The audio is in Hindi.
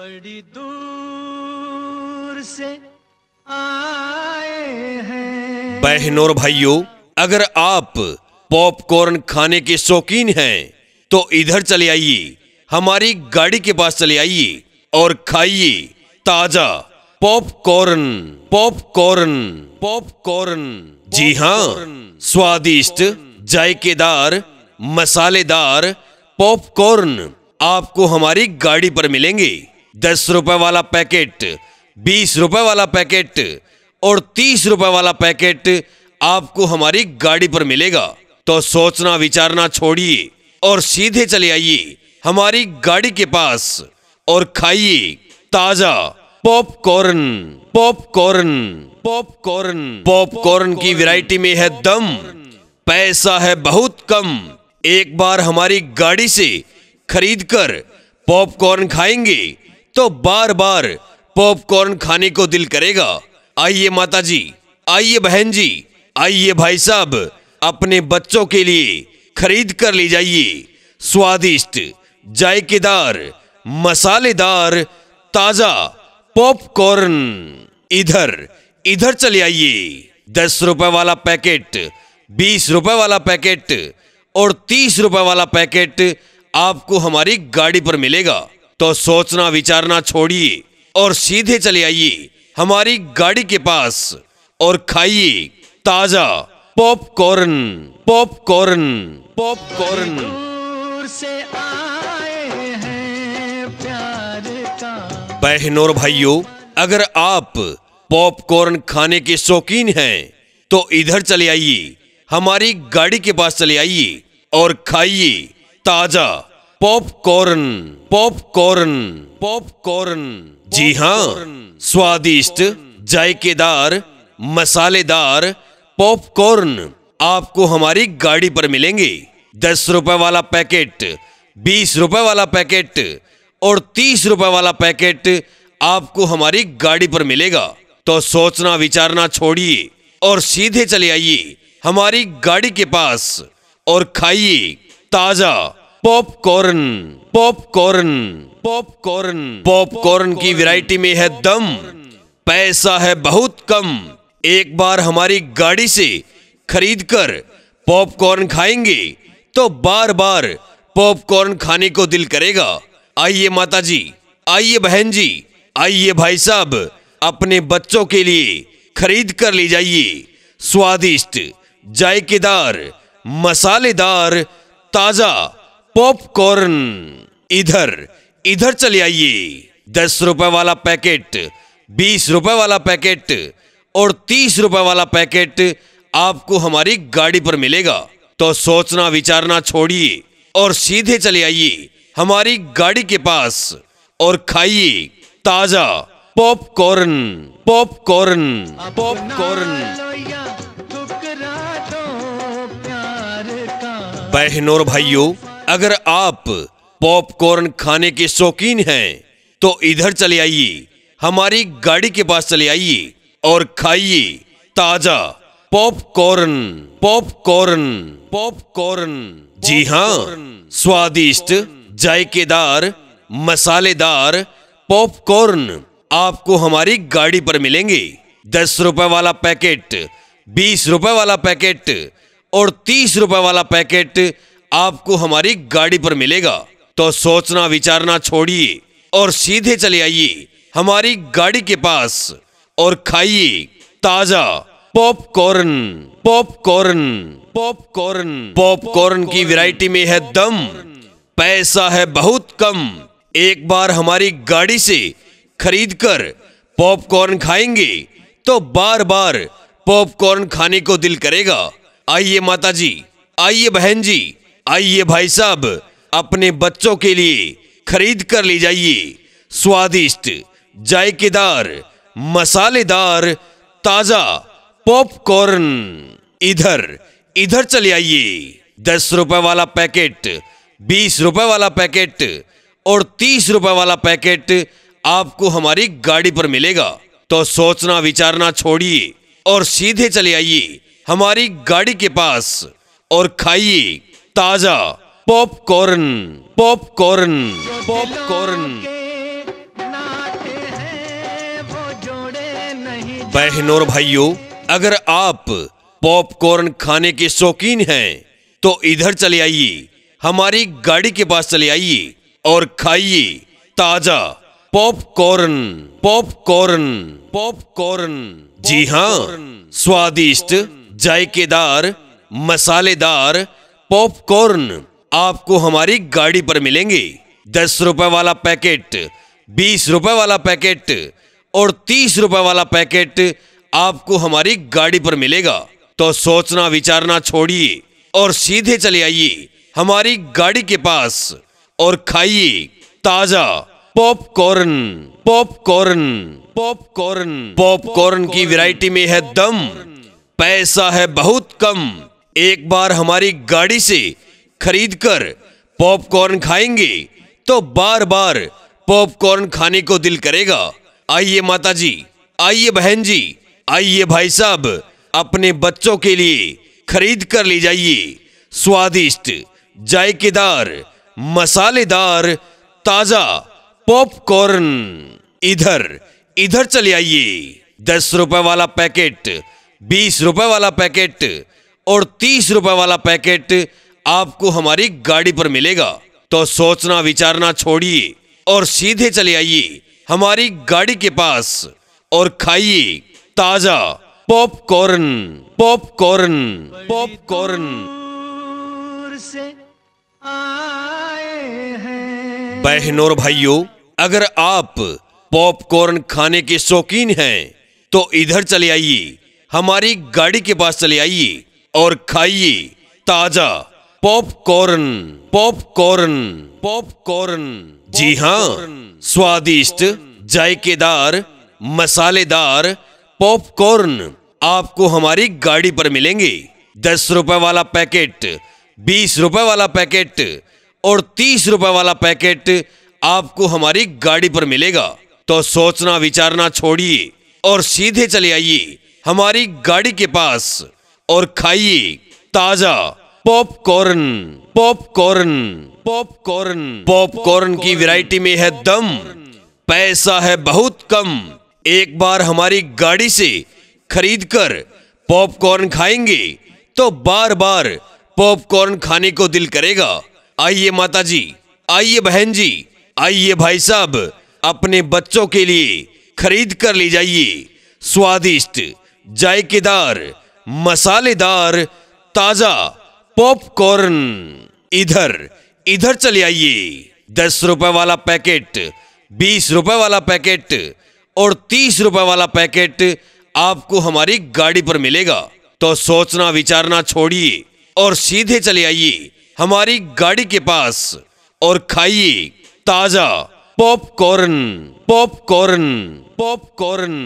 बड़ी दूर से आए हैं बहनों और भाइयों अगर आप पॉपकॉर्न खाने के शौकीन हैं तो इधर चले आइए हमारी गाड़ी के पास चले आइए और खाइए ताजा पॉपकॉर्न पॉपकॉर्न पॉपकॉर्न जी हाँ स्वादिष्ट जायकेदार मसालेदार पॉपकॉर्न आपको हमारी गाड़ी पर मिलेंगे दस रुपए वाला पैकेट बीस रुपए वाला पैकेट और तीस रुपए वाला पैकेट आपको हमारी गाड़ी पर मिलेगा तो सोचना विचारना छोड़िए और सीधे चले आइए हमारी गाड़ी के पास और खाइए ताजा पॉपकॉर्न पॉपकॉर्न पॉपकॉर्न पॉपकॉर्न की वैरायटी में है दम पैसा है बहुत कम एक बार हमारी गाड़ी से खरीद कर पॉपकॉर्न खाएंगे तो बार बार पॉपकॉर्न खाने को दिल करेगा आइए माता जी आइए बहन जी आइए भाई साहब अपने बच्चों के लिए खरीद कर ले जाइए स्वादिष्ट जायकेदार मसालेदार ताजा पॉपकॉर्न इधर इधर चले आइए दस रुपए वाला पैकेट बीस रुपए वाला पैकेट और तीस रुपए वाला पैकेट आपको हमारी गाड़ी पर मिलेगा तो सोचना विचारना छोड़िए और सीधे चले आइए हमारी गाड़ी के पास और खाइए ताजा पॉपकॉर्न पॉपकॉर्न पॉपकॉर्न से आए हैं बहन और भाइयों अगर आप पॉपकॉर्न खाने के शौकीन हैं तो इधर चले आइए हमारी गाड़ी के पास चले आइए और खाइए ताजा पॉपकॉर्न पॉपकॉर्न पॉपकॉर्न जी हाँ स्वादिष्ट जायकेदार मसालेदार पॉपकॉर्न आपको हमारी गाड़ी पर मिलेंगे दस रुपए वाला पैकेट बीस रुपए वाला पैकेट और तीस रुपए वाला पैकेट आपको हमारी गाड़ी पर मिलेगा तो सोचना विचारना छोड़िए और सीधे चले आइए हमारी गाड़ी के पास और खाइए ताजा पॉपकॉर्न पॉपकॉर्न पॉपकॉर्न पॉपकॉर्न की वैरायटी में है दम पैसा है बहुत कम एक बार हमारी गाड़ी से खरीदकर पॉपकॉर्न खाएंगे तो बार बार पॉपकॉर्न खाने को दिल करेगा आइए माता जी आइए बहन जी आइए भाई साहब अपने बच्चों के लिए खरीद कर ले जाइए स्वादिष्ट जायकेदार मसालेदार ताजा पॉपकॉर्न इधर इधर चले आइए दस रुपए वाला पैकेट बीस रुपए वाला पैकेट और तीस रुपए वाला पैकेट आपको हमारी गाड़ी पर मिलेगा तो सोचना विचारना छोड़िए और सीधे चले आइए हमारी गाड़ी के पास और खाइए ताजा पॉपकॉर्न पॉपकॉर्न पॉपकॉर्न बहनों और भाइयों अगर आप पॉपकॉर्न खाने के शौकीन हैं तो इधर चले आइए हमारी गाड़ी के पास चले आइए और खाइए ताजा पॉपकॉर्न पॉपकॉर्न पॉपकॉर्न जी हाँ स्वादिष्ट जायकेदार मसालेदार पॉपकॉर्न आपको हमारी गाड़ी पर मिलेंगे दस रुपए वाला पैकेट बीस रुपए वाला पैकेट और तीस रुपए वाला पैकेट आपको हमारी गाड़ी पर मिलेगा तो सोचना विचारना छोड़िए और सीधे चले आइए हमारी गाड़ी के पास और खाइए ताजा पॉपकॉर्न पॉपकॉर्न पॉपकॉर्न पॉपकॉर्न की वैरायटी में है दम पैसा है बहुत कम एक बार हमारी गाड़ी से खरीदकर पॉपकॉर्न खाएंगे तो बार बार पॉपकॉर्न खाने को दिल करेगा आइए माता जी आइए बहन जी आइए भाई साहब अपने बच्चों के लिए खरीद कर ले जाइए स्वादिष्ट जायकेदार मसालेदार ताजा पॉपकॉर्न इधर इधर चले आइए दस रुपए वाला पैकेट बीस रुपए वाला पैकेट और तीस रुपए वाला पैकेट आपको हमारी गाड़ी पर मिलेगा तो सोचना विचारना छोड़िए और सीधे चले आइए हमारी गाड़ी के पास और खाइए ताजा पॉपकॉर्न पॉपकॉर्न पॉपकॉर्न बहनों और भाइयों अगर आप पॉपकॉर्न खाने के शौकीन हैं तो इधर चले आइए हमारी गाड़ी के पास चले आइए और खाइए ताजा पॉपकॉर्न पॉपकॉर्न पॉपकॉर्न जी हाँ स्वादिष्ट जायकेदार मसालेदार पॉपकॉर्न आपको हमारी गाड़ी पर मिलेंगे दस रुपए वाला पैकेट बीस रुपए वाला पैकेट और तीस रुपए वाला पैकेट आपको हमारी गाड़ी पर मिलेगा तो सोचना विचारना छोड़िए और सीधे चले आइए हमारी गाड़ी के पास और खाइए ताजा पॉपकॉर्न पॉपकॉर्न पॉपकॉर्न पॉपकॉर्न की वैरायटी में है दम पैसा है बहुत कम एक बार हमारी गाड़ी से खरीदकर पॉपकॉर्न खाएंगे तो बार बार पॉपकॉर्न खाने को दिल करेगा आइए माता जी आइए बहन जी आइए भाई साहब अपने बच्चों के लिए खरीद कर ले जाइए स्वादिष्ट जायकेदार मसालेदार ताजा पॉपकॉर्न इधर इधर चले आइए दस रुपए वाला पैकेट बीस रुपए वाला पैकेट और तीस रुपए वाला पैकेट आपको हमारी गाड़ी पर मिलेगा तो सोचना विचारना छोड़िए और सीधे चले आइए हमारी गाड़ी के पास और खाइए ताजा पॉपकॉर्न पॉपकॉर्न पॉपकॉर्न बहनों और भाइयों अगर आप पॉपकॉर्न खाने के शौकीन हैं तो इधर चले आइए हमारी गाड़ी के पास चले आइए और खाइए ताजा पॉपकॉर्न पॉपकॉर्न पॉपकॉर्न जी हाँ स्वादिष्ट जायकेदार मसालेदार पॉपकॉर्न आपको हमारी गाड़ी पर मिलेंगे दस रुपए वाला पैकेट बीस रुपए वाला पैकेट और तीस रुपए वाला पैकेट आपको हमारी गाड़ी पर मिलेगा तो सोचना विचारना छोड़िए और सीधे चले आइए हमारी गाड़ी के पास और खाइए ताजा पॉपकॉर्न पॉपकॉर्न पॉपकॉर्न पॉपकॉर्न की वैरायटी में है दम पैसा है बहुत कम एक बार हमारी गाड़ी से खरीदकर पॉपकॉर्न खाएंगे तो बार बार पॉपकॉर्न खाने को दिल करेगा आइए माता जी आइए बहन जी आइए भाई साहब अपने बच्चों के लिए खरीद कर ले जाइए स्वादिष्ट जायकेदार मसालेदार ताजा पॉपकॉर्न इधर इधर चले आइए दस रुपए वाला पैकेट बीस रुपए वाला पैकेट और तीस रुपए वाला पैकेट आपको हमारी गाड़ी पर मिलेगा तो सोचना विचारना छोड़िए और सीधे चले आइए हमारी गाड़ी के पास और खाइए ताजा पॉपकॉर्न पॉपकॉर्न पॉपकॉर्न